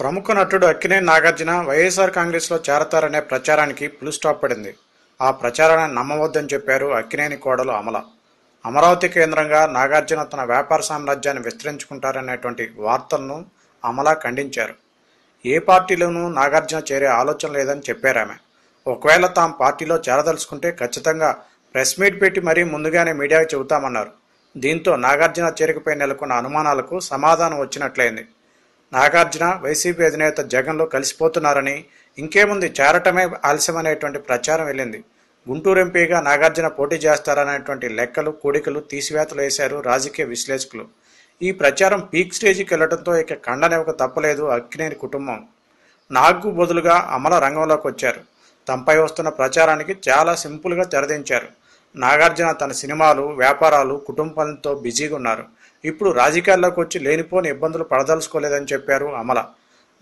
ప్రముఖ నటుడు అక్కినే నాగార్జున వైఎస్ఆర్ కాంగ్రెస్లో చేరతారనే ప్రచారానికి పులు స్టాప్ పడింది ఆ ప్రచారాన్ని నమ్మవద్దని చెప్పారు అక్కినేని కోడలు అమల అమరావతి కేంద్రంగా నాగార్జున తన వ్యాపార సామ్రాజ్యాన్ని విస్తరించుకుంటారనేటువంటి వార్తలను అమల ఖండించారు ఏ పార్టీలోనూ నాగార్జున చేరే ఆలోచన లేదని చెప్పారామె ఒకవేళ తాము పార్టీలో చేరదలుచుకుంటే ఖచ్చితంగా ప్రెస్ మీట్ పెట్టి మరీ ముందుగానే మీడియాకు చెబుతామన్నారు దీంతో నాగార్జున చేరికపై నెలకొన్న అనుమానాలకు సమాధానం వచ్చినట్లయింది నాగార్జున వైసీపీ అధినేత జగన్లో కలిసిపోతున్నారని ఇంకేముంది చేరటమే ఆలస్యమనేటువంటి ప్రచారం వెళ్ళింది గుంటూరు ఎంపీగా నాగార్జున పోటీ చేస్తారనేటువంటి లెక్కలు కోడికలు తీసివేతలు వేశారు రాజకీయ విశ్లేషకులు ఈ ప్రచారం పీక్ స్టేజ్కి వెళ్లడంతో ఇక కండనివ్వక తప్పలేదు అక్కినేని కుటుంబం నాగ్కు బదులుగా అమల రంగంలోకి వచ్చారు తమపై వస్తున్న ప్రచారానికి చాలా సింపుల్గా తెరదించారు నాగార్జున తన సినిమాలు వ్యాపారాలు కుటుంబంతో బిజీగా ఉన్నారు ఇప్పుడు రాజకీయాల్లోకి వచ్చి లేనిపోని ఇబ్బందులు పడదలుచుకోలేదని చెప్పారు అమల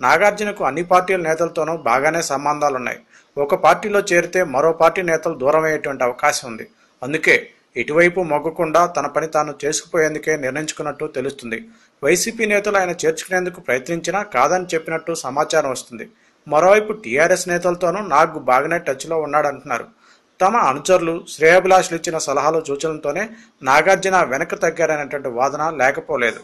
నాగార్జునకు అన్ని పార్టీల నేతలతోనూ బాగానే సంబంధాలున్నాయి ఒక పార్టీలో చేరితే మరో పార్టీ నేతలు దూరం అయ్యేటువంటి అవకాశం ఉంది అందుకే ఇటువైపు మొగ్గకుండా తన పని తాను చేసుకుపోయేందుకే నిర్ణయించుకున్నట్టు తెలుస్తుంది వైసీపీ నేతలు ఆయన చేర్చుకునేందుకు ప్రయత్నించినా కాదని చెప్పినట్టు సమాచారం వస్తుంది మరోవైపు టీఆర్ఎస్ నేతలతోనూ నాగ్ బాగానే టచ్లో ఉన్నాడంటున్నారు తమ అనుచరులు శ్రేయాభిలాషులు ఇచ్చిన సలహాలు సూచనలతోనే నాగార్జున వెనక్కి తగ్గారనేటువంటి వాదన లేకపోలేదు